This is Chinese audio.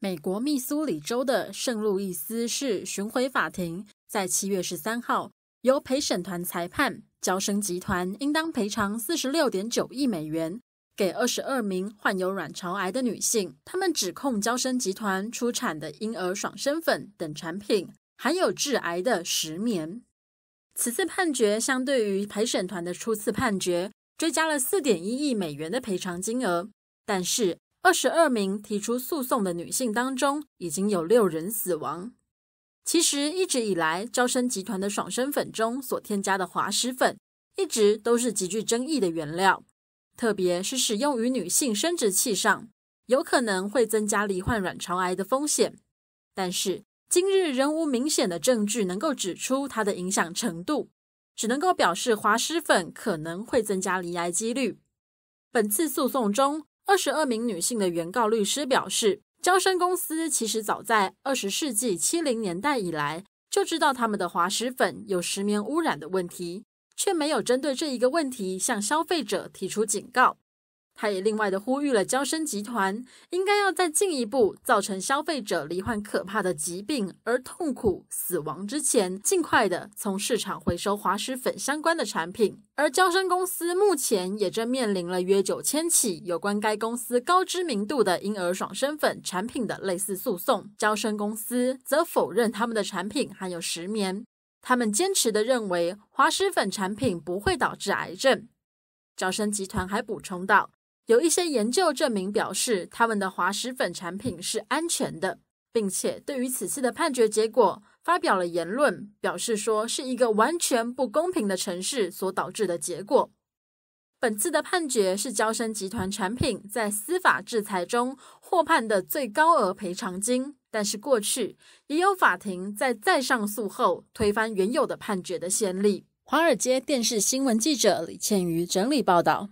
美国密苏里州的圣路易斯市巡回法庭在七月十三号由陪审团裁判，交生集团应当赔偿四十六点九亿美元给二十二名患有卵巢癌的女性。他们指控交生集团出产的婴儿爽身粉等产品含有致癌的石棉。此次判决相对于陪审团的初次判决，追加了四点一亿美元的赔偿金额，但是。二十二名提出诉讼的女性当中，已经有六人死亡。其实一直以来，招生集团的爽身粉中所添加的滑石粉，一直都是极具争议的原料，特别是使用于女性生殖器上，有可能会增加罹患卵巢癌的风险。但是今日仍无明显的证据能够指出它的影响程度，只能够表示滑石粉可能会增加罹癌几率。本次诉讼中。二十二名女性的原告律师表示，娇生公司其实早在二十世纪七零年代以来就知道他们的滑石粉有石棉污染的问题，却没有针对这一个问题向消费者提出警告。他也另外的呼吁了娇生集团应该要再进一步，造成消费者罹患可怕的疾病而痛苦死亡之前，尽快的从市场回收滑石粉相关的产品。而娇生公司目前也正面临了约九千起有关该公司高知名度的婴儿爽身粉产品的类似诉讼。娇生公司则否认他们的产品含有石棉，他们坚持的认为滑石粉产品不会导致癌症。娇生集团还补充道。有一些研究证明表示，他们的滑石粉产品是安全的，并且对于此次的判决结果发表了言论，表示说是一个完全不公平的城市所导致的结果。本次的判决是交生集团产品在司法制裁中获判的最高额赔偿金，但是过去也有法庭在再上诉后推翻原有的判决的先例。华尔街电视新闻记者李倩瑜整理报道。